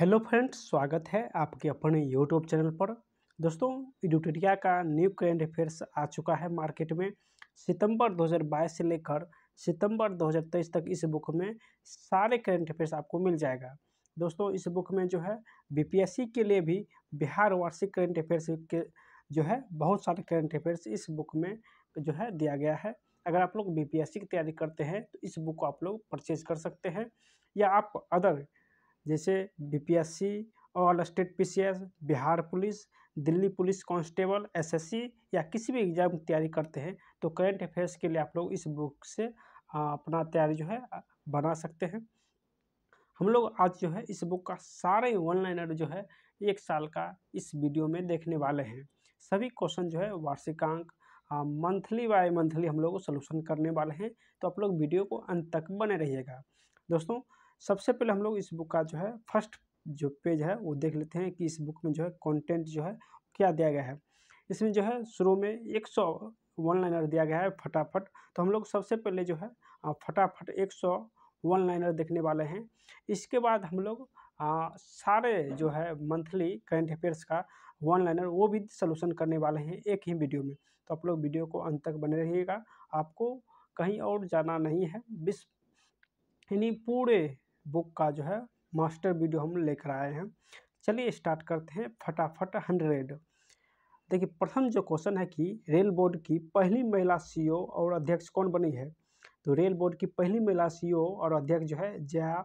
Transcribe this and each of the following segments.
hello friends स्वागत है आपके अपने यूट्यूब चैनल पर दोस्तों इडुटेरिया का न्यू करेंट अफेयर्स आ चुका है मार्केट में सितंबर 2022 से लेकर सितंबर 2023 तक इस बुक में सारे करेंट अफेयर्स आपको मिल जाएगा दोस्तों इस बुक में जो है बीपीएससी के लिए भी बिहार वार्षिक करेंट अफेयर्स के जो है बहुत सारे करेंट अफेयर्स इस बुक में जो है दिया गया है अगर आप लोग बी की तैयारी करते हैं तो इस बुक को आप लोग परचेज कर सकते हैं या आप अदर जैसे BPSC all state PCS Bihar police Delhi police constable SSC या किसी भी एग्ज़ाम की तैयारी करते हैं तो करेंट अफेयर्स के लिए आप लोग इस बुक से अपना तैयारी जो है बना सकते हैं हम लोग आज जो है इस बुक का सारे वन लाइनर जो है एक साल का इस वीडियो में देखने वाले हैं सभी क्वेश्चन जो है वार्षिकांक मंथली बाय मंथली हम लोग सोल्यूशन करने वाले हैं तो आप लोग वीडियो को अंत तक बने रहिएगा दोस्तों सबसे पहले हम लोग इस बुक का जो है फर्स्ट जो पेज है वो देख लेते हैं कि इस बुक में जो है कंटेंट जो है क्या दिया गया है इसमें जो है शुरू में एक सौ वन लाइनर दिया गया है फटाफट तो हम लोग सबसे पहले जो है फटाफट एक सौ वन लाइनर देखने वाले हैं इसके बाद हम लोग आ, सारे जो है मंथली करेंट अफेयर्स का वन लाइनर वो भी सलूशन करने वाले हैं एक ही वीडियो में तो आप लोग वीडियो को अंत तक बने रहिएगा आपको कहीं और जाना नहीं है बिस यानी पूरे बुक का जो है मास्टर वीडियो हम लेकर आए हैं चलिए स्टार्ट करते हैं फटाफट हंड्रेड देखिए प्रथम जो क्वेश्चन है कि रेल बोर्ड की पहली महिला सीईओ और अध्यक्ष कौन बनी है तो रेल बोर्ड की पहली महिला सीईओ और अध्यक्ष जो है जया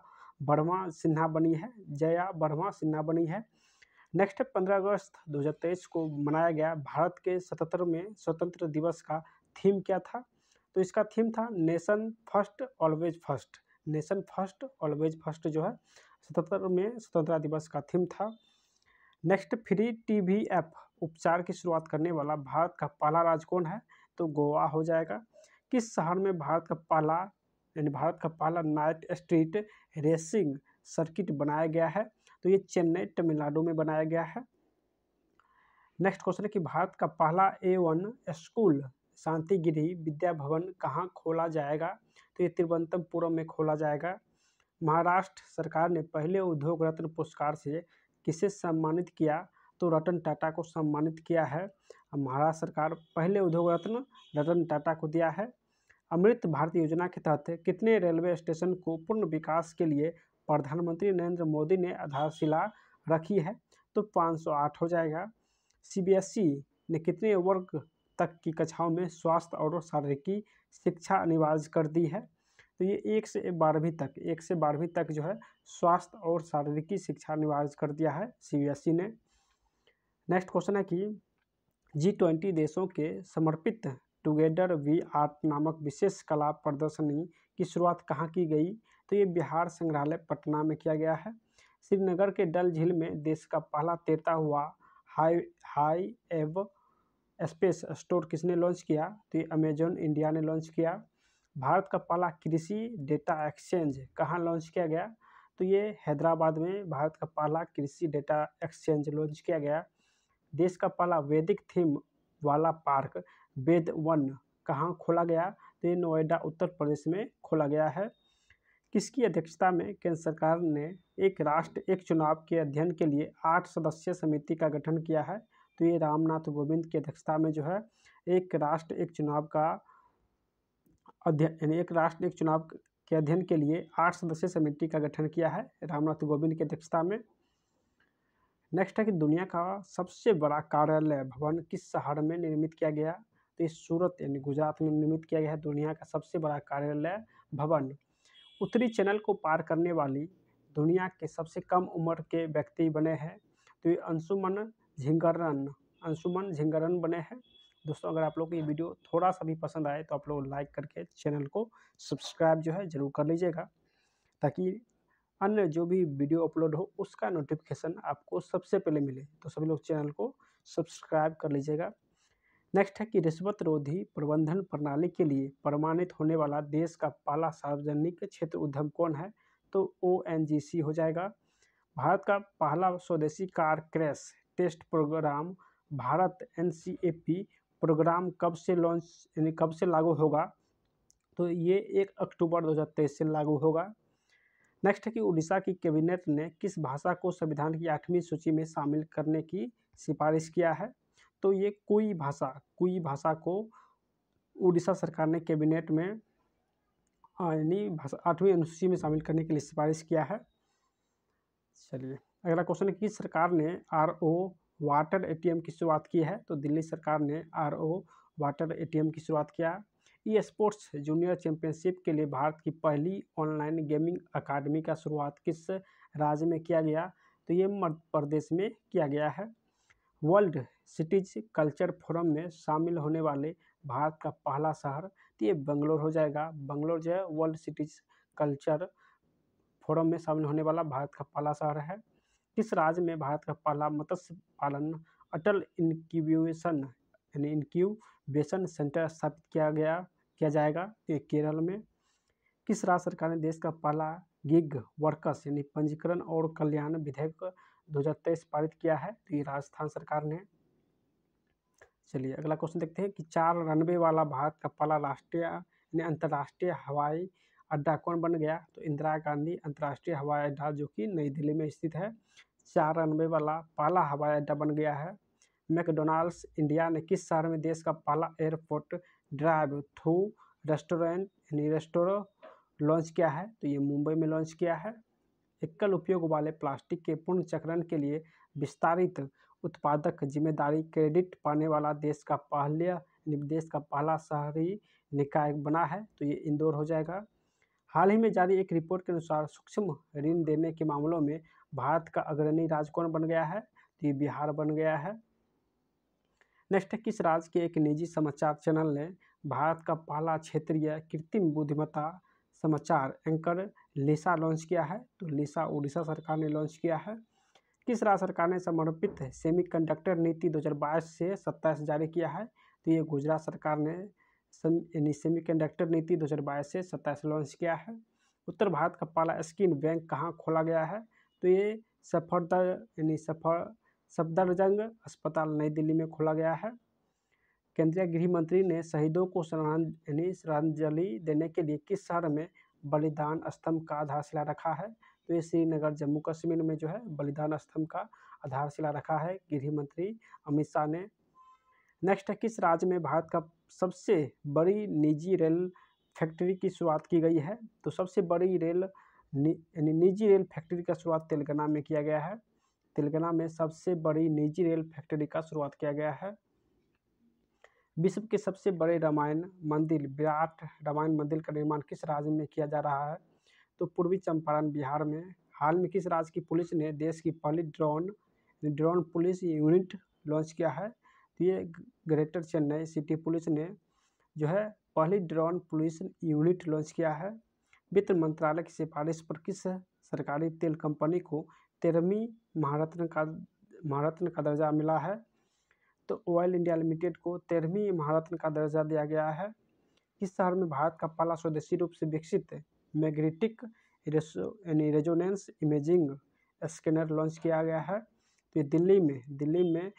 वर्मा सिन्हा बनी है जया वर्मा सिन्हा बनी है नेक्स्ट पंद्रह अगस्त 2023 को मनाया गया भारत के सतहत्तरवें स्वतंत्र दिवस का थीम क्या था तो इसका थीम था nation first always first nation first always first जो है सतहत्तर में स्वतंत्रता दिवस का थीम था नेक्स्ट फ्री ऐप उपचार की शुरुआत करने वाला भारत का पहला राज्य कौन है तो गोवा हो जाएगा किस शहर में भारत का पहला यानी भारत का पहला नाइट स्ट्रीट रेसिंग सर्किट बनाया गया है तो ये चेन्नई तमिलनाडु में बनाया गया है नेक्स्ट क्वेश्चन है कि भारत का पहला ए वन स्कूल शांति गिरी विद्या भवन कहाँ खोला जाएगा तो ये तिरुवनंतपुरम में खोला जाएगा महाराष्ट्र सरकार ने पहले उद्योग रत्न पुरस्कार से किसे सम्मानित किया तो रतन टाटा को सम्मानित किया है महाराष्ट्र सरकार पहले उद्योग रत्न रतन टाटा को दिया है अमृत भारत योजना के तहत कितने रेलवे स्टेशन को पूर्ण विकास के लिए प्रधानमंत्री नरेंद्र मोदी ने आधारशिला रखी है तो 508 हो जाएगा सीबीएसई ने कितने वर्ग तक की कक्षाओं में स्वास्थ्य और शारीरिकी शिक्षा अनिवार्य कर दी है तो ये एक से बारहवीं तक एक से बारहवीं तक जो है स्वास्थ्य और शारीरिक शिक्षा अनिवार्य कर दिया है सीबीएसई ने नेक्स्ट क्वेश्चन है कि जी ट्वेंटी देशों के समर्पित टुगेदर वी आर्ट नामक विशेष कला प्रदर्शनी की शुरुआत कहाँ की गई तो ये बिहार संग्रहालय पटना में किया गया है श्रीनगर के डल झील में देश का पहला तैरता हुआ हाई हाई एव स्पेस स्टोर किसने लॉन्च किया तो ये अमेजोन इंडिया ने लॉन्च किया भारत का पहला कृषि डेटा एक्सचेंज कहाँ लॉन्च किया गया तो ये हैदराबाद में भारत का पहला कृषि डेटा एक्सचेंज लॉन्च किया गया देश का पहला वैदिक थीम वाला पार्क वेद वन कहाँ खोला गया तो ये नोएडा उत्तर प्रदेश में खोला गया है किसकी अध्यक्षता में केंद्र सरकार ने एक राष्ट्र एक चुनाव के अध्ययन के लिए आठ सदस्यीय समिति का गठन किया है तो ये रामनाथ कोविंद की अध्यक्षता में जो है एक राष्ट्र एक चुनाव का अध्ययन एक राष्ट्र एक चुनाव के अध्ययन के लिए आठ सदस्यीय समिति का गठन किया है रामनाथ कोविंद की अध्यक्षता में नेक्स्ट है कि दुनिया का सबसे बड़ा कार्यालय भवन किस शहर में निर्मित किया गया तो ये सूरत यानी गुजरात में निर्मित किया गया है दुनिया का सबसे बड़ा कार्यालय भवन उत्तरी चैनल को पार करने वाली दुनिया के सबसे कम उम्र के व्यक्ति बने हैं तो ये अंशुमन झिंगर रन अंशुमन झिंगरन बने हैं दोस्तों अगर आप लोग को ये वीडियो थोड़ा सा भी पसंद आए तो आप लोग लाइक करके चैनल को सब्सक्राइब जो है ज़रूर कर लीजिएगा ताकि अन्य जो भी वीडियो अपलोड हो उसका नोटिफिकेशन आपको सबसे पहले मिले तो सभी लोग चैनल को सब्सक्राइब कर लीजिएगा नेक्स्ट है कि रिश्वत रोधी प्रबंधन प्रणाली के लिए प्रमाणित होने वाला देश का पहला सार्वजनिक क्षेत्र उद्यम कौन है तो ओ हो जाएगा भारत का पहला स्वदेशी car crash test programme Bharat N programme कब से लॉन्च यानी कब से लागू होगा तो ये एक अक्टूबर 2023 से लागू होगा नेक्स्ट है कि उड़ीसा की कैबिनेट ने किस भाषा को संविधान की आठवीं सूची में शामिल करने की सिफारिश किया है तो ये कोई भाषा कोई भाषा को उड़ीसा सरकार ने कैबिनेट में यानी भाषा आठवीं अनुसूची में शामिल करने के लिए सिफारिश किया है चलिए अगला क्वेश्चन है कि सरकार ने आर ओ वाटर ए की शुरुआत की है तो दिल्ली सरकार ने आर ओ वाटर ए की शुरुआत किया ई स्पोर्ट्स जूनियर चैंपियनशिप के लिए भारत की पहली ऑनलाइन गेमिंग अकादमी का शुरुआत किस राज्य में किया गया तो ये मध्य प्रदेश में किया गया है वर्ल्ड सिटीज कल्चर फोरम में शामिल होने वाले भारत का पहला शहर तो ये बंगलोर हो जाएगा बंगलोर जो है वर्ल्ड सिटीज कल्चर फोरम में शामिल होने वाला भारत का पहला शहर है किस राज्य में भारत का पहला मत्स्य पालन अटल इनक्यूबेशन यानी इनक्यूबेशन सेंटर स्थापित किया गया किया जाएगा केरल में किस राज्य सरकार ने देश का पहला गिग वर्कर्स यानी पंजीकरण और कल्याण विधेयक 2023 पारित किया है तो ये राजस्थान सरकार ने चलिए अगला क्वेश्चन देखते हैं कि चार रनवे वाला भारत का पहला राष्ट्रीय यानी अंतर्राष्ट्रीय हवाई अड्डा कौन बन गया तो इंदिरा गांधी अंतर्राष्ट्रीय हवाई अड्डा जो कि नई दिल्ली में स्थित है चार रनवे वाला पहला हवाई अड्डा बन गया है मैकडोनाल्ड्स इंडिया ने किस शहर में देश का पहला एयरपोर्ट ड्राइव थ्रू रेस्टोरेंट यानी रेस्टोरो लॉन्च किया है तो ये मुंबई में लॉन्च किया है एकल उपयोग वाले प्लास्टिक के पूर्ण चक्रण के लिए विस्तारित उत्पादक जिम्मेदारी क्रेडिट पाने वाला देश का पहला देश का पहला शहरी निकाय बना है तो ये इंदौर हो जाएगा हाल ही में जारी एक रिपोर्ट के अनुसार सूक्ष्म ऋण देने के मामलों में भारत का अग्रणी राज्य कौन बन गया है तो ये बिहार बन गया है नेक्स्ट किस राज्य के एक निजी समाचार चैनल ने भारत का पहला क्षेत्रीय कृत्रिम बुद्धिमत्ता समाचार एंकर लिसा लॉन्च किया है तो लिसा उड़ीसा सरकार ने लॉन्च किया है किस राज्य सरकार ने समर्पित सेमीकंडक्टर नीति 2022 से 27 जारी किया है तो ये गुजरात सरकार ने यानी सेमी कंडक्टर नीति दो हज़ार बाईस से सत्ताईस लॉन्च किया है उत्तर भारत का पहला स्किन बैंक कहाँ खोला गया है तो ये सफरदर यानी सफर सफदरजंग अस्पताल नई दिल्ली में खोला गया है केंद्रीय गृह मंत्री ने शहीदों को श्रद्धांजलि देने के लिए किस शहर में बलिदान स्तंभ का आधारशिला रखा है तो ये श्रीनगर जम्मू कश्मीर में जो है बलिदान स्तंभ का आधारशिला रखा है गृह मंत्री अमित शाह ने नेक्स्ट है किस राज्य में भारत का सबसे बड़ी निजी रेल फैक्ट्री की शुरुआत की गई है तो सबसे बड़ी रेल नि, निजी रेल फैक्ट्री का शुरुआत तेलंगाना में किया गया है तेलंगाना में सबसे बड़ी निजी रेल फैक्ट्री का शुरुआत किया गया है विश्व के सबसे बड़े रामायण मंदिर विराट रामायण मंदिर का निर्माण किस राज्य में किया जा रहा है तो पूर्वी चंपारण बिहार में हाल में किस राज्य की पुलिस ने देश की पहली drone drone police unit launch किया है ये ग्रेटर चेन्नई सिटी पुलिस ने जो है पहली ड्रोन पुलिस यूनिट लॉन्च किया है वित्त मंत्रालय की सिफारिश पर किस सरकारी तेल कंपनी को तेरहवीं महारत्न का महारत्न का दर्जा मिला है तो ऑयल इंडिया लिमिटेड को तेरहवीं महारत्न का दर्जा दिया गया है इस शहर में भारत का पहला स्वदेशी रूप से विकसित magnetic resonance imaging scanner launch किया गया है तो दिल्ली में दिल्ली में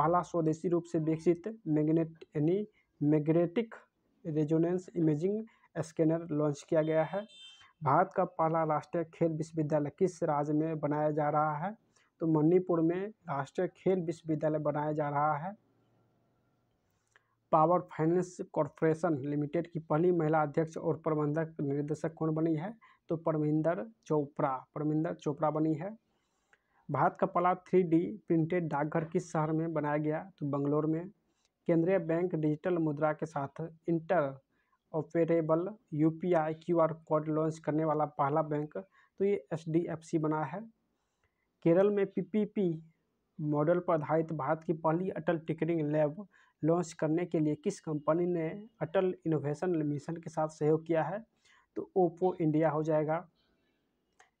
पहला स्वदेशी रूप से विकसित मैग्नेट यानी magnetic resonance imaging scanner launch किया गया है भारत का पहला राष्ट्रीय खेल विश्वविद्यालय किस राज्य में बनाया जा रहा है तो मणिपुर में राष्ट्रीय खेल विश्वविद्यालय बनाया जा रहा है पावर फाइनेंस कॉरपोरेशन लिमिटेड की पहली महिला अध्यक्ष और प्रबंधक निर्देशक कौन बनी है तो परमिंदर चोपड़ा परमिंदर चोपड़ा बनी है भारत का पहला थ्री डी प्रिंटेड डाकघर किस शहर में बनाया गया तो बंगलोर में केंद्रीय बैंक डिजिटल मुद्रा के साथ interoperable U P I Q R code launch करने वाला पहला बैंक तो ये एच डी एफ सी बना है केरल में पी पी पी मॉडल पर आधारित भारत की पहली अटल टिकरिंग लैब लॉन्च करने के लिए किस कंपनी ने अटल इनोवेशन मिशन के साथ सहयोग किया है तो ओप्पो इंडिया हो जाएगा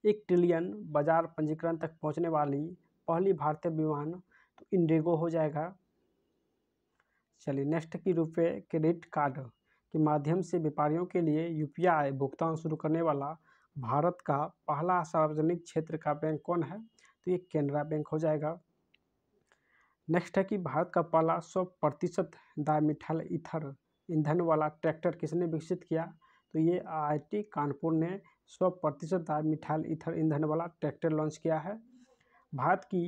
एक ट्रिलियन बाजार पंजीकरण तक पहुंचने वाली पहली भारतीय विमान तो इंडिगो हो जाएगा चलिए नेक्स्ट की रुपये क्रेडिट कार्ड के माध्यम से व्यापारियों के लिए यूपीआई भुगतान शुरू करने वाला भारत का पहला सार्वजनिक क्षेत्र का बैंक कौन है तो ये केनरा बैंक हो जाएगा नेक्स्ट है कि भारत का पहला सौ प्रतिशत दायमिठल इथर ईंधन वाला ट्रैक्टर किसने विकसित किया तो ये आईआईटी कानपुर ने सौ प्रतिशत दाब मिठाइल इथर ईंधन वाला ट्रैक्टर लॉन्च किया है भारत की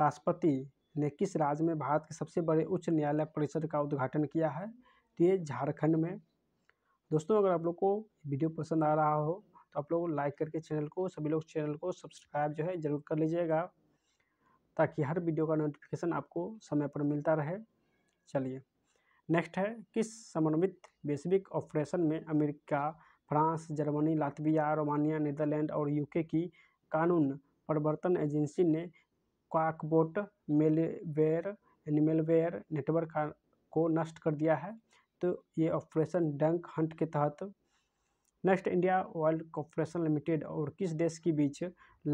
राष्ट्रपति ने किस राज्य में भारत के सबसे बड़े उच्च न्यायालय परिसर का उद्घाटन किया है तो ये झारखंड में दोस्तों अगर आप लोग को वीडियो पसंद आ रहा हो तो आप लोग लाइक करके चैनल को सभी लोग चैनल को सब्सक्राइब जो है ज़रूर कर लीजिएगा ताकि हर वीडियो का नोटिफिकेशन आपको समय पर मिलता रहे चलिए नेक्स्ट है किस समन्वित वैश्विक ऑपरेशन में America France Germany Latvia Romania Netherlands और यूके की कानून प्रवर्तन एजेंसी ने क्वाकबोट मेलवेयर एनिमलवेयर नेटवर्क को नष्ट कर दिया है तो ये ऑपरेशन डंक हंट के तहत next India oil corporation limited और किस देश के बीच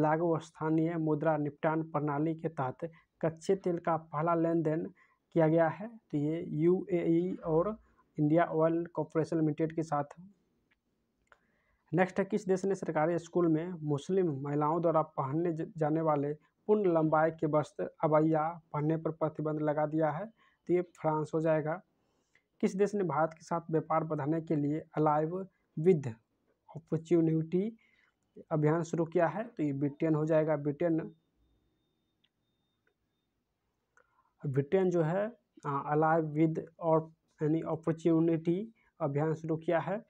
लागू स्थानीय मुद्रा निपटान प्रणाली के तहत कच्चे तेल का पहला लेन देन किया गया है तो ये यूएई और इंडिया ऑयल कॉरपोरेशन लिमिटेड के साथ नेक्स्ट है किस देश ने सरकारी स्कूल में मुस्लिम महिलाओं द्वारा पहनने जाने वाले पूर्ण लंबाई के वस्त्र अबैया पहनने पर प्रतिबंध लगा दिया है तो ये फ्रांस हो जाएगा किस देश ने भारत के साथ व्यापार बढ़ाने के लिए अलाइव विद अपॉर्चुनिटी अभियान शुरू किया है तो ये ब्रिटेन हो जाएगा ब्रिटेन ब्रिटेन जो है अलाइव विद और यानी अपॉर्चुनिटी अभियान शुरू किया है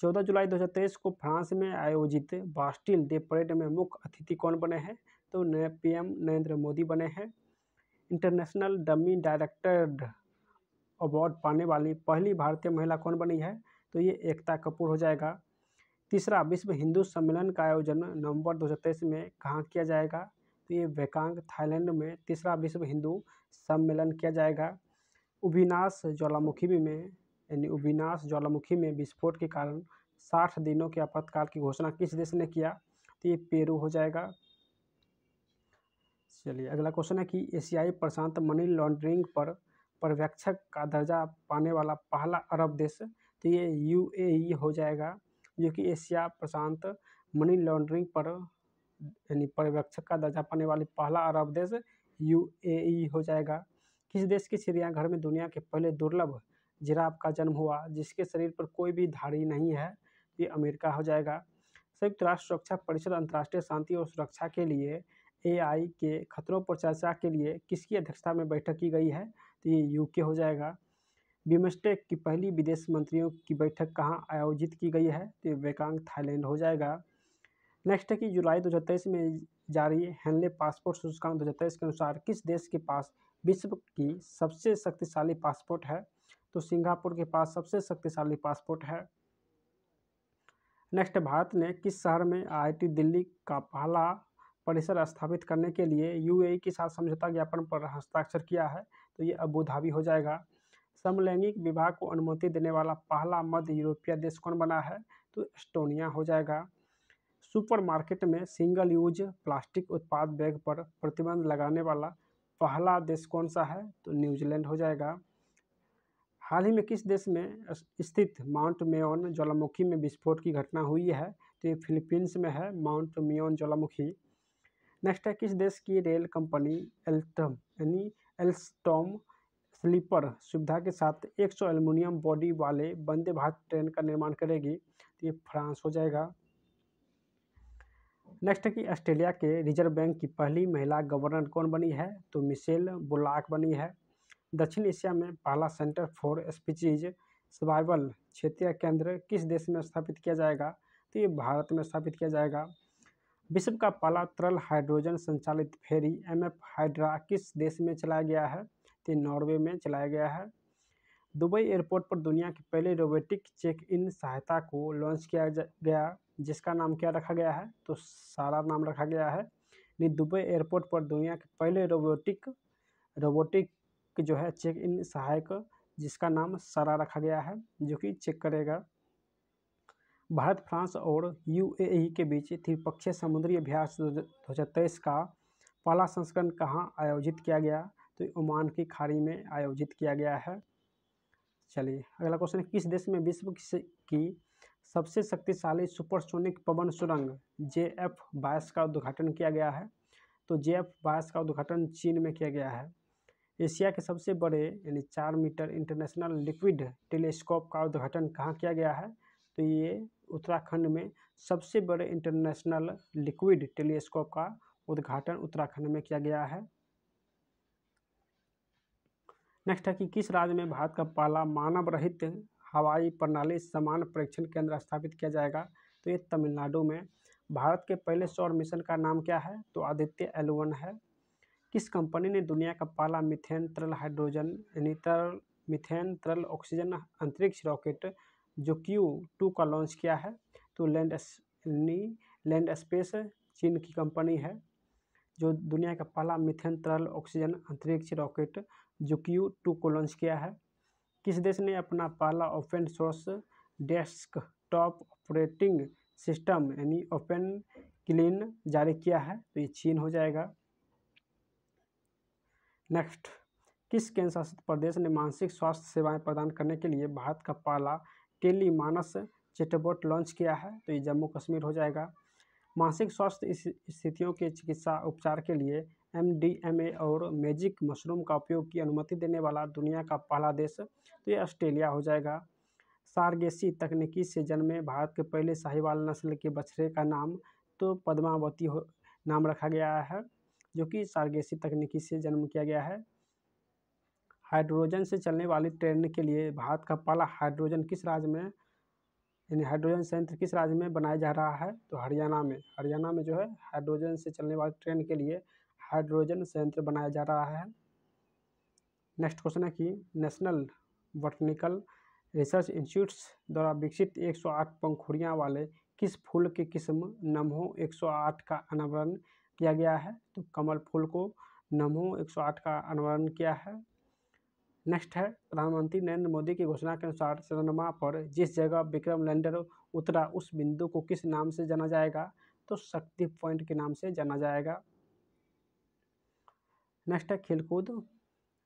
चौदह जुलाई 2023 को फ्रांस में आयोजित बास्टिल डे परेड में मुख्य अतिथि कौन बने हैं तो नए पीएम नरेंद्र मोदी बने हैं इंटरनेशनल डमी डायरेक्टर अवार्ड पाने वाली पहली भारतीय महिला कौन बनी है तो ये एकता कपूर हो जाएगा तीसरा विश्व हिंदू सम्मेलन का आयोजन नवंबर 2023 में कहाँ किया जाएगा तो ये वेकांग थाईलैंड में तीसरा विश्व हिंदू सम्मेलन किया जाएगा उभिनाश ज्वालामुखी में यानी विनाश ज्वालामुखी में विस्फोट के कारण साठ दिनों के आपातकाल की घोषणा किस देश ने किया तो ये पेरू हो जाएगा चलिए अगला क्वेश्चन है कि एशियाई प्रशांत मनी लॉन्ड्रिंग पर पर्यवेक्षक का दर्जा पाने वाला पहला अरब देश तो ये यू हो जाएगा जो कि एशिया प्रशांत मनी लॉन्ड्रिंग पर यानी पर्यवेक्षक का दर्जा पाने वाली पहला अरब देश यू हो जाएगा किस देश की चिड़ियाघर में दुनिया के पहले दुर्लभ जिराफ का जन्म हुआ जिसके शरीर पर कोई भी धारी नहीं है ये अमेरिका हो जाएगा संयुक्त राष्ट्र सुरक्षा परिषद अंतर्राष्ट्रीय शांति और सुरक्षा के लिए ए के खतरों पर चर्चा के लिए किसकी अध्यक्षता में बैठक की गई है तो ये यूके हो जाएगा बिमस्टेक की पहली विदेश मंत्रियों की बैठक कहाँ आयोजित की गई है तो वेकांग थाईलैंड हो जाएगा नेक्स्ट है कि जुलाई दो में जारी हेनले पासपोर्ट सूचकांक दो के अनुसार किस देश के पास विश्व की सबसे शक्तिशाली पासपोर्ट है तो सिंगापुर के पास सबसे शक्तिशाली पासपोर्ट है नेक्स्ट भारत ने किस शहर में आईआईटी दिल्ली का पहला परिसर स्थापित करने के लिए यूएई के साथ समझौता ज्ञापन पर हस्ताक्षर किया है तो ये अबूधाबी हो जाएगा समलैंगिक विवाह को अनुमति देने वाला पहला मध्य यूरोपीय देश कौन बना है तो एस्टोनिया हो जाएगा सुपरमार्केट में सिंगल यूज प्लास्टिक उत्पाद बैग पर प्रतिबंध लगाने वाला पहला देश कौन सा है तो न्यूजीलैंड हो जाएगा हाल ही में किस देश में स्थित माउंट मेयोन ज्वालामुखी में विस्फोट की घटना हुई है तो ये फिलीपींस में है माउंट मेयोन ज्वालामुखी नेक्स्ट है किस देश की रेल कंपनी एल्टम यानी एल्स्टॉम स्लीपर सुविधा के साथ 100 एल्युमिनियम बॉडी वाले वंदे भारत ट्रेन का निर्माण करेगी तो ये फ्रांस हो जाएगा नेक्स्ट है कि ऑस्ट्रेलिया के रिजर्व बैंक की पहली महिला गवर्नर कौन बनी है तो मिशेल बुलाक बनी है दक्षिण एशिया में पहला सेंटर फॉर स्पीचीज सर्वाइवल क्षेत्रीय केंद्र किस देश में स्थापित किया जाएगा तो ये भारत में स्थापित किया जाएगा विश्व का पहला तरल हाइड्रोजन संचालित फेरी एम एफ हाइड्रा किस देश में चलाया गया है तो नॉर्वे में चलाया गया है दुबई एयरपोर्ट पर दुनिया के पहले रोबोटिक चेक इन सहायता को लॉन्च किया गया जिसका नाम क्या रखा गया है तो सारा नाम रखा गया है दुबई एयरपोर्ट पर दुनिया के पहले रोबोटिक रोबोटिक कि जो है चेक इन सहायक जिसका नाम सारा रखा गया है जो कि चेक करेगा भारत फ्रांस और यूएई के बीच त्रिपक्षीय समुद्री अभ्यास दो का पहला संस्करण कहाँ आयोजित किया गया तो ओमान की खाड़ी में आयोजित किया गया है चलिए अगला क्वेश्चन है किस देश में विश्व की सबसे शक्तिशाली सुपरसोनिक पवन सुरंग जे एफ बायस का उद्घाटन किया गया है तो जे एफ बायस का उद्घाटन चीन में किया गया है एशिया के सबसे बड़े यानी चार मीटर इंटरनेशनल लिक्विड टेलीस्कोप का उद्घाटन कहाँ किया गया है तो ये उत्तराखंड में सबसे बड़े इंटरनेशनल लिक्विड टेलीस्कोप का उद्घाटन उत्तराखंड में किया गया है नेक्स्ट है कि किस राज्य में भारत का पहला मानव रहित हवाई प्रणाली समान परीक्षण केंद्र स्थापित किया जाएगा तो ये तमिलनाडु में भारत के पहले सौर मिशन का नाम क्या है तो आदित्य एलवन है किस कंपनी ने दुनिया का पहला मिथेन तरल हाइड्रोजन यानी तरल मिथेन तरल ऑक्सीजन अंतरिक्ष रॉकेट जो क्यू टू का लॉन्च किया है तो लैंड लैंड स्पेस चीन की कंपनी है जो दुनिया का पहला मिथेन तरल ऑक्सीजन अंतरिक्ष रॉकेट जो क्यू टू को लॉन्च किया है किस देश ने अपना पहला open source desktop operating system यानी ओपन क्लीन जारी किया है तो ये चीन हो जाएगा नेक्स्ट किस केंद्र शासित प्रदेश ने मानसिक स्वास्थ्य सेवाएं प्रदान करने के लिए भारत का पहला टेली मानस चेटबोट लॉन्च किया है तो ये जम्मू कश्मीर हो जाएगा मानसिक स्वास्थ्य स्थितियों के चिकित्सा उपचार के लिए एम और मैजिक मशरूम का उपयोग की अनुमति देने वाला दुनिया का पहला देश तो ये ऑस्ट्रेलिया हो जाएगा सारगेसी तकनीकी से जन्मे भारत के पहले साहिवाल नस्ल के बछड़े का नाम तो पद्मावती हो नाम रखा गया है जो कि सार्गेसी तकनीकी से जन्म किया गया है हाइड्रोजन से चलने वाली ट्रेन के लिए भारत का पहला हाइड्रोजन किस राज्य में यानी हाइड्रोजन संयंत्र किस राज्य में बनाया जा रहा है तो हरियाणा में हरियाणा में जो है हाइड्रोजन से चलने वाली ट्रेन के लिए हाइड्रोजन संयंत्र बनाया जा रहा है नेक्स्ट क्वेश्चन है कि नेशनल बॉटनिकल रिसर्च इंस्टीट्यूट्स द्वारा विकसित 108 पंखुड़ियाँ वाले किस फूल की किस्म नमहो 108 का अनावरण किया गया है तो कमल फूल को नमो 108 का अनावरण किया है नेक्स्ट है प्रधानमंत्री नरेंद्र मोदी की घोषणा के अनुसार चंद्रमा पर जिस जगह विक्रम लैंडर उतरा उस बिंदु को किस नाम से जाना जाएगा तो शक्ति पॉइंट के नाम से जाना जाएगा नेक्स्ट है खेलकूद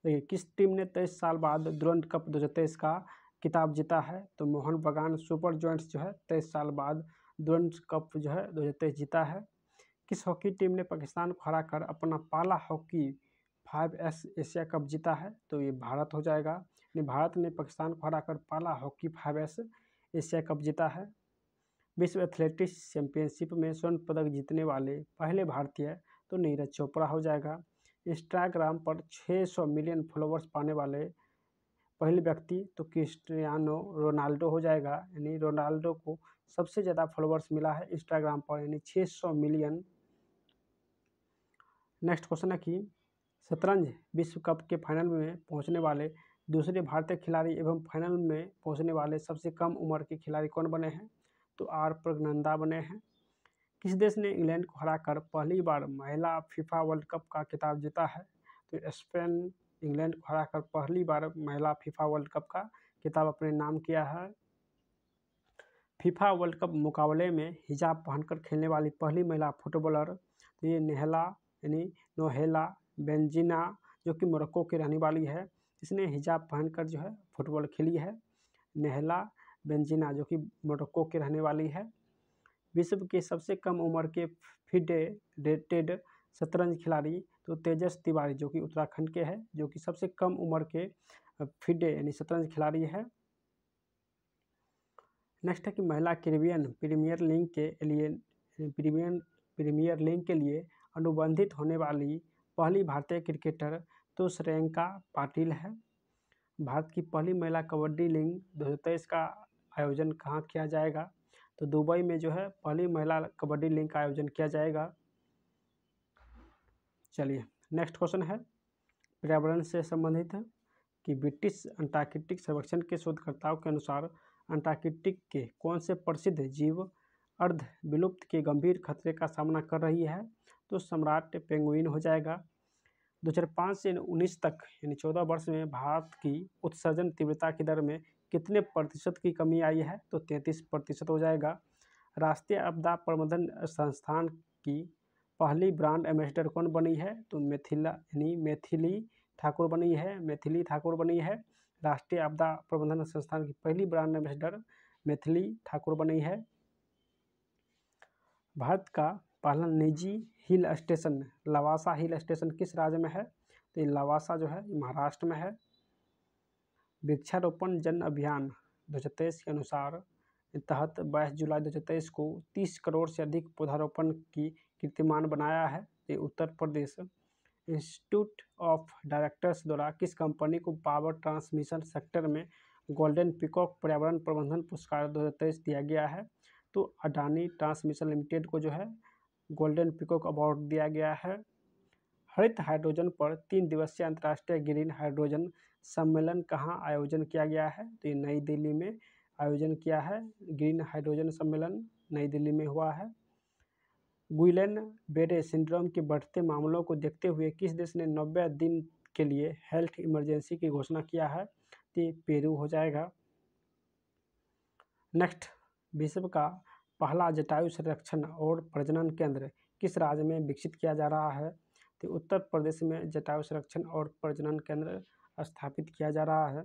देखिए किस टीम ने तेईस साल बाद द्रोण कप दो का किताब जीता है तो मोहन बगान सुपर जॉइंट्स जो है तेईस साल बाद द्रोण कप जो है दो जीता है किस हॉकी टीम ने पाकिस्तान को हरा कर अपना पाला hockey fives Asia cup जीता है तो ये भारत हो जाएगा यानी भारत ने पाकिस्तान को हरा कर पाला hockey fives Asia cup जीता है विश्व एथलेटिक्स चैंपियनशिप में स्वर्ण पदक जीतने वाले पहले भारतीय तो नीरज चोपड़ा हो जाएगा इंस्टाग्राम पर 600 मिलियन फॉलोअर्स पाने वाले पहले व्यक्ति तो क्रिस्टियानो रोनाल्डो हो जाएगा यानी रोनाल्डो को सबसे ज़्यादा फॉलोअर्स मिला है इंस्टाग्राम पर यानी 600 मिलियन नेक्स्ट क्वेश्चन है कि शतरंज विश्व कप के फाइनल में पहुंचने वाले दूसरे भारतीय खिलाड़ी एवं फाइनल में पहुंचने वाले सबसे कम उम्र के खिलाड़ी कौन बने हैं तो आर प्रज्ञनंदा बने हैं किस देश ने इंग्लैंड को हराकर पहली बार महिला फीफा वर्ल्ड कप का खिताब जीता है तो स्पेन इंग्लैंड को हराकर पहली बार महिला फीफा वर्ल्ड कप का किताब अपने नाम किया है फीफा वर्ल्ड कप मुकाबले में हिजाब पहनकर खेलने वाली पहली महिला फुटबॉलर तो ये नेहला यानी नोहेला बेंजिना जो कि मोरक्को की रहने वाली है इसने हिजाब पहनकर जो है फुटबॉल खेली है नेहला बेंजिना जो कि मोरक्को की रहने वाली है विश्व के सबसे कम उम्र के फिडे रेटेड शतरंज खिलाड़ी तो तेजस तिवारी जो कि उत्तराखंड के है जो कि सबसे कम उम्र के फिडे यानी शतरंज खिलाड़ी है नेक्स्ट है कि महिला क्रिबियन प्रीमियर लीग के लिए प्रीमियर प्रीमियर लीग के लिए अनुबंधित होने वाली पहली भारतीय क्रिकेटर तो श्रेयंका पाटिल है भारत की पहली महिला कबड्डी लीग दो का आयोजन कहाँ किया जाएगा तो दुबई में जो है पहली महिला कबड्डी लीग का आयोजन किया जाएगा चलिए नेक्स्ट क्वेश्चन है पर्यावरण से संबंधित है कि ब्रिटिश अंटार्कटिक सर्वेक्षण के शोधकर्ताओं के अनुसार अंटार्कटिक के कौन से प्रसिद्ध जीव अर्ध विलुप्त के गंभीर खतरे का सामना कर रही है तो सम्राट पेंगुइन हो जाएगा 2005 से उन्नीस तक यानी चौदह वर्ष में भारत की उत्सर्जन तीव्रता की दर में कितने प्रतिशत की कमी आई है तो तैंतीस प्रतिशत हो जाएगा राष्ट्रीय आपदा प्रबंधन संस्थान की पहली ब्रांड एम्बेसडर कौन बनी है तो मेथिला यानी मैथिली ठाकुर बनी है मैथिली ठाकुर बनी है राष्ट्रीय आपदा प्रबंधन संस्थान की पहली ब्रांड एम्बेसडर मैथिली ठाकुर बनी है भारत का पहला निजी hill station Lavasa hill station किस राज्य में है तो ये लवासा जो है महाराष्ट्र में है वृक्षारोपण जन अभियान दो के अनुसार तहत बाईस जुलाई दो को तीस करोड़ से अधिक पौधारोपण की कीर्तिमान बनाया है ये Uttar Pradesh institute of directors द्वारा किस कंपनी को पावर ट्रांसमिशन सेक्टर में गोल्डन पिकॉक पर्यावरण प्रबंधन पुरस्कार दो दिया गया है तो अडानी ट्रांसमिशन लिमिटेड को जो है गोल्डन पिकॉक अवार्ड दिया गया है हरित हाइड्रोजन पर तीन दिवसीय अंतर्राष्ट्रीय ग्रीन हाइड्रोजन सम्मेलन कहाँ आयोजन किया गया है तो ये नई दिल्ली में आयोजन किया है ग्रीन हाइड्रोजन सम्मेलन नई दिल्ली में हुआ है गुइलेन बेरे सिंड्रोम के बढ़ते मामलों को देखते हुए किस देश ने नब्बे दिन के लिए हेल्थ इमरजेंसी की घोषणा किया है तो पेरू हो जाएगा नेक्स्ट विश्व का पहला जटायु संरक्षण और प्रजनन केंद्र किस राज्य में विकसित किया जा रहा है तो उत्तर प्रदेश में जटायु संरक्षण और प्रजनन केंद्र स्थापित किया जा रहा है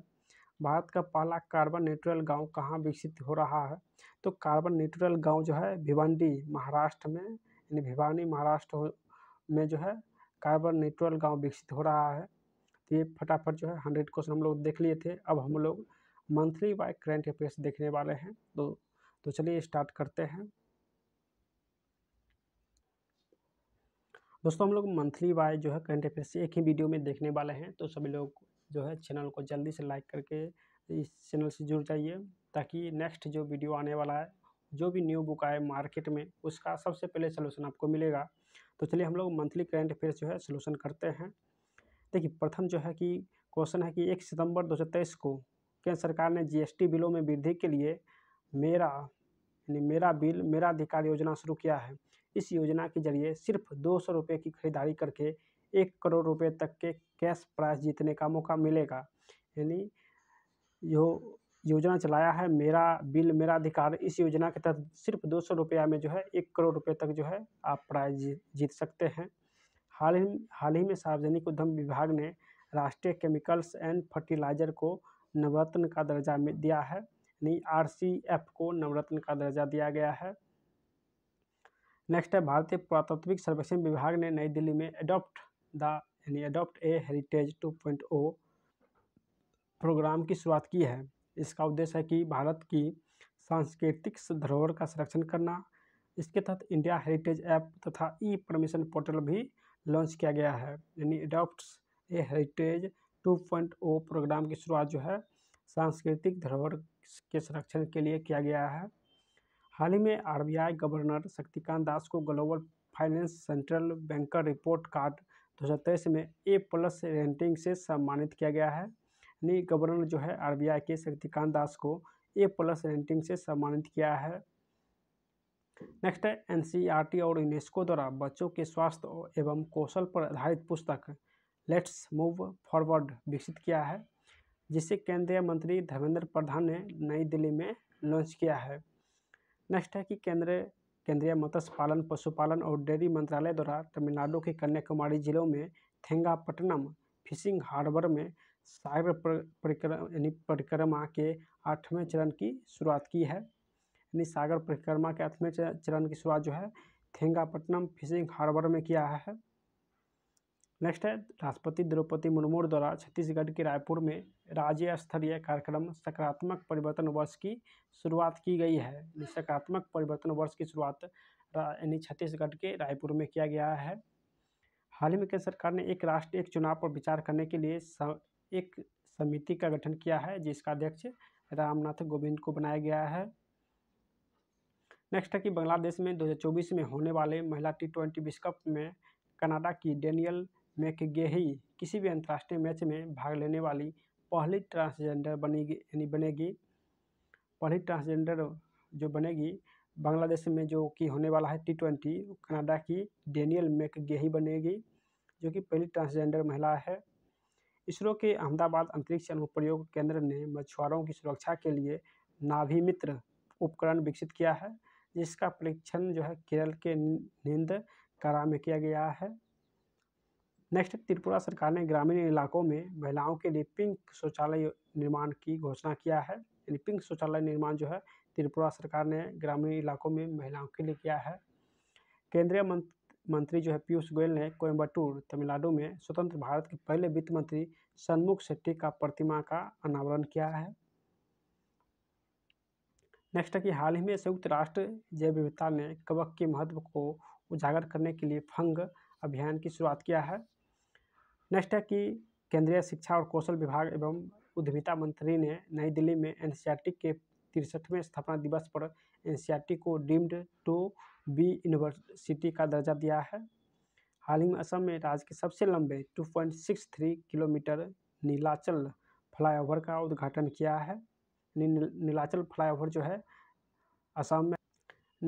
भारत का पहला कार्बन न्यूट्रल गांव कहाँ विकसित हो रहा है तो कार्बन न्यूट्रल गांव जो है भिवानी महाराष्ट्र में यानी भिवानी महाराष्ट्र में जो है कार्बन न्यूट्रल गांव विकसित हो रहा है तो ये फटाफट जो है हंड्रेड क्वेश्चन हम लोग देख लिए थे अब हम लोग मंथली बाय करेंट अफेयर्स देखने वाले हैं तो तो चलिए स्टार्ट करते हैं दोस्तों हम लोग मंथली वाइज जो है करंट अफेयर्स एक ही वीडियो में देखने वाले हैं तो सभी लोग जो है चैनल को जल्दी से लाइक करके इस चैनल से जुड़ जाइए ताकि नेक्स्ट जो वीडियो आने वाला है जो भी न्यू बुक आए मार्केट में उसका सबसे पहले सलूशन आपको मिलेगा तो चलिए हम लोग मंथली करंट अफेयर्स जो है सोल्यूशन करते हैं देखिए प्रथम जो है कि क्वेश्चन है कि एक सितम्बर दो को केंद्र सरकार ने जी बिलों में वृद्धि के लिए मेरा यानी मेरा बिल मेरा अधिकार योजना शुरू किया है इस योजना के जरिए सिर्फ दो सौ रुपये की खरीदारी करके एक करोड़ रुपये तक के कैश प्राइज जीतने का मौका मिलेगा यानी यो योजना चलाया है मेरा बिल मेरा अधिकार इस योजना के तहत सिर्फ दो सौ रुपया में जो है एक करोड़ रुपये तक जो है आप प्राइज जीत सकते हैं हाल ही हाल ही में सार्वजनिक उद्यम विभाग ने राष्ट्रीय केमिकल्स एंड फर्टिलाइजर को नवरत्न का दर्जा में दिया है यानी आरसीएफ को नवरत्न का दर्जा दिया गया है नेक्स्ट है भारतीय पुरातात्विक सर्वेक्षण विभाग ने नई दिल्ली में अडोप्ट द यानी अडोप्ट ए हेरिटेज 2.0 प्रोग्राम की शुरुआत की है इसका उद्देश्य है कि भारत की सांस्कृतिक धरोहर का संरक्षण करना इसके तहत इंडिया हेरिटेज ऐप तथा ई परमिशन पोर्टल भी लॉन्च किया गया है यानी अडोप्ट ए हेरिटेज 2.0 प्रोग्राम की शुरुआत जो है सांस्कृतिक धरोहर के संरक्षण के लिए किया गया है हाल ही में आर गवर्नर शक्तिकांत दास को global finance central banker report card दो में ए प्लस रेंटिंग से सम्मानित किया गया है यानी गवर्नर जो है आर के शक्तिकांत दास को ए प्लस रेंटिंग से सम्मानित किया है नेक्स्ट है एन और यूनेस्को द्वारा बच्चों के स्वास्थ्य एवं कौशल पर आधारित पुस्तक लेट्स मूव फॉरवर्ड विकसित किया है जिसे केंद्रीय मंत्री धर्मेंद्र प्रधान ने नई दिल्ली में लॉन्च किया है नेक्स्ट है कि केंद्र केंद्रीय मत्स्य पालन पशुपालन और डेयरी मंत्रालय द्वारा तमिलनाडु के कन्याकुमारी जिलों में थेंगापट्टनम फिशिंग हार्बर में साइबर परिक्रमा यानी परिक्रमा के आठवें चरण की शुरुआत की है यानी सागर परिक्रमा के आठवें चरण की शुरुआत जो है थेंगापट्टनम फिशिंग हार्बर में किया है नेक्स्ट है राष्ट्रपति द्रौपदी मुर्मू द्वारा छत्तीसगढ़ के रायपुर में राज्य स्तरीय कार्यक्रम सकारात्मक परिवर्तन वर्ष की शुरुआत की गई है सकारात्मक परिवर्तन वर्ष की शुरुआत यानी छत्तीसगढ़ के रायपुर में किया गया है हाल ही में केंद्र सरकार ने एक राष्ट्र एक चुनाव पर विचार करने के लिए एक समिति का गठन किया है जिसका अध्यक्ष रामनाथ कोविंद को बनाया गया है नेक्स्ट है कि बांग्लादेश में 2024 में होने वाले महिला टी ट्वेंटी विश्व कप में कनाडा की डेनियल मैकगेही किसी भी अंतर्राष्ट्रीय मैच में भाग लेने वाली पहली ट्रांसजेंडर बनेगी यानी बनेगी पहली ट्रांसजेंडर जो बनेगी बांग्लादेश में जो कि होने वाला है टी ट्वेंटी कनाडा की डेनियल मैकगेही बनेगी जो कि पहली ट्रांसजेंडर महिला है इसरो के अहमदाबाद अंतरिक्ष अनुप्रयोग केंद्र ने मछुआरों की सुरक्षा के लिए नाभिमित्र उपकरण विकसित किया है जिसका परीक्षण जो है केरल के नींद कारा में किया गया है नेक्स्ट त्रिपुरा सरकार ने ग्रामीण इलाकों में महिलाओं के लिए पिंक शौचालय निर्माण की घोषणा किया है यानी पिंक शौचालय निर्माण जो है त्रिपुरा सरकार ने ग्रामीण इलाकों में महिलाओं के लिए किया है केंद्रीय मंत्री जो है पीयूष गोयल ने कोयम्बटूर तमिलनाडु में स्वतंत्र भारत के पहले वित्त मंत्री सन्मुख शेट्टी का प्रतिमा का अनावरण किया है नेक्स्ट है कि हाल ही में संयुक्त राष्ट्र जैव विविधता ने कवक के महत्व को उजागर करने के लिए फंग अभियान की शुरुआत किया है नेक्स्ट है कि केंद्रीय शिक्षा और कौशल विभाग एवं उद्यमिता मंत्री ने नई दिल्ली में एन के तिरसठवें स्थापना दिवस पर एन को डीम्ड टू बी यूनिवर्सिटी का दर्जा दिया है हाल ही में असम में राज्य के सबसे लंबे 2.63 किलोमीटर नीलाचल फ्लाईओवर का उद्घाटन किया है नीलाचल फ्लाईओवर जो है असम में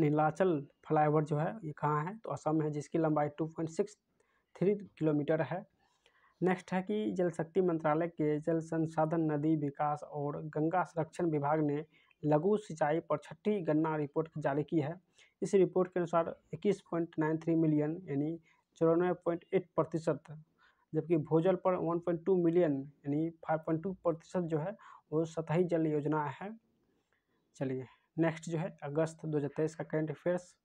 नीलाचल फ्लाईओवर जो है ये कहाँ है तो असम में है जिसकी लंबाई 2.63 किलोमीटर है नेक्स्ट है कि जल शक्ति मंत्रालय के जल संसाधन नदी विकास और गंगा संरक्षण विभाग ने लघु सिंचाई पर छठी गन्ना रिपोर्ट जारी की है इस रिपोर्ट के अनुसार इक्कीस पॉइंट नाइन थ्री मिलियन यानी चौरानवे पॉइंट एट प्रतिशत जबकि भोजल पर वन पॉइंट टू मिलियन यानी फाइव पॉइंट टू प्रतिशत जो है वो सतही जल योजना है चलिए नेक्स्ट जो है अगस्त दो हज़ार तेईस का करेंट अफेयर्स